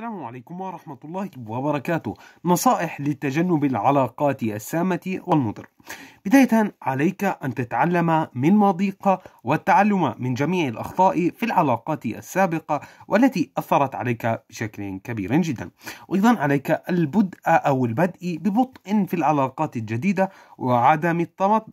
السلام عليكم ورحمة الله وبركاته نصائح لتجنب العلاقات السامة والمضرة بداية عليك أن تتعلم من ماضيك والتعلم من جميع الأخطاء في العلاقات السابقة والتي أثرت عليك بشكل كبير جدا وأيضا عليك البدء أو البدء ببطء في العلاقات الجديدة وعدم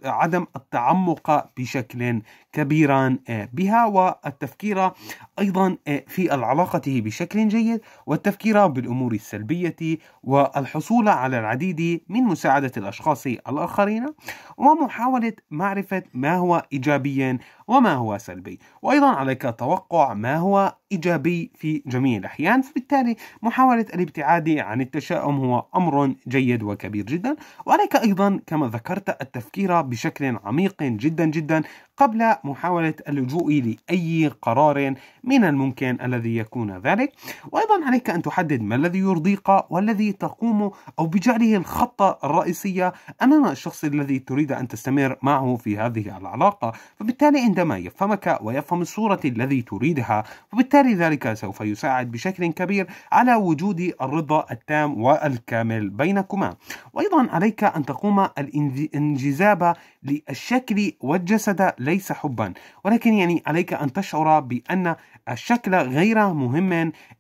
عدم التعمق بشكل كبير بها والتفكير أيضا في العلاقة بشكل جيد والتفكير بالأمور السلبية والحصول على العديد من مساعدة الأشخاص الآخرين علينا ومحاولة معرفة ما هو إيجابيا وما هو سلبي وأيضا عليك توقع ما هو إيجابي في جميع الأحيان فبالتالي محاولة الابتعاد عن التشاؤم هو أمر جيد وكبير جدا وعليك أيضا كما ذكرت التفكير بشكل عميق جدا جدا قبل محاولة اللجوء لأي قرار من الممكن الذي يكون ذلك وأيضا عليك أن تحدد ما الذي يرضيك والذي تقوم أو بجعله الخطة الرئيسية أمام الشخص الذي تريد أن تستمر معه في هذه العلاقة فبالتالي عند عندما يفهمك ويفهم الصورة الذي تريدها وبالتالي ذلك سوف يساعد بشكل كبير على وجود الرضا التام والكامل بينكما وأيضا عليك أن تقوم الانجذاب للشكل والجسد ليس حبا ولكن يعني عليك أن تشعر بأن الشكل غير مهم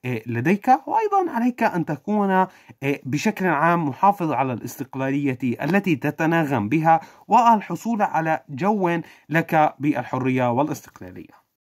آه، لديك وأيضا عليك أن تكون آه، بشكل عام محافظ على الاستقلالية التي تتناغم بها والحصول على جو لك بالحرية الحرية والاستقلالية